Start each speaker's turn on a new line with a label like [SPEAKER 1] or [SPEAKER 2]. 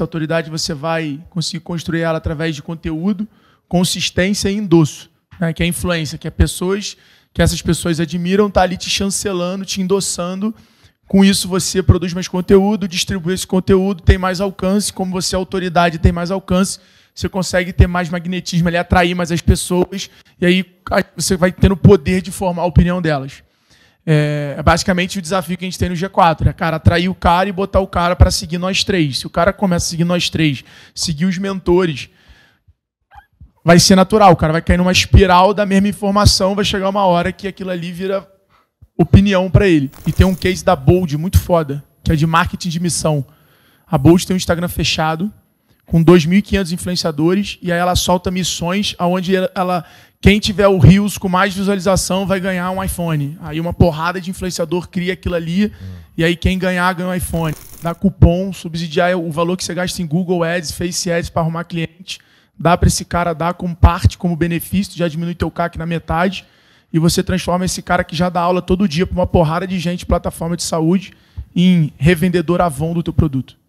[SPEAKER 1] Essa autoridade você vai conseguir construir ela através de conteúdo, consistência e endosso, né? que é influência, que é pessoas que essas pessoas admiram, tá ali te chancelando, te endossando. Com isso, você produz mais conteúdo, distribui esse conteúdo, tem mais alcance. Como você é autoridade, tem mais alcance, você consegue ter mais magnetismo, ali, atrair mais as pessoas. E aí você vai tendo o poder de formar a opinião delas. É, é basicamente o desafio que a gente tem no G4, é, cara, atrair o cara e botar o cara para seguir nós três. Se o cara começa a seguir nós três, seguir os mentores, vai ser natural, o cara vai cair numa espiral da mesma informação, vai chegar uma hora que aquilo ali vira opinião para ele. E tem um case da Bold muito foda, que é de marketing de missão. A Bold tem um Instagram fechado, com 2.500 influenciadores, e aí ela solta missões onde ela quem tiver o Rios com mais visualização vai ganhar um iPhone. Aí uma porrada de influenciador cria aquilo ali, hum. e aí quem ganhar ganha um iPhone. Dá cupom, subsidiar o valor que você gasta em Google Ads, Face Ads para arrumar cliente. Dá para esse cara dar com parte como benefício, já diminui teu CAC na metade. E você transforma esse cara que já dá aula todo dia para uma porrada de gente, plataforma de saúde, em revendedor avon do teu produto.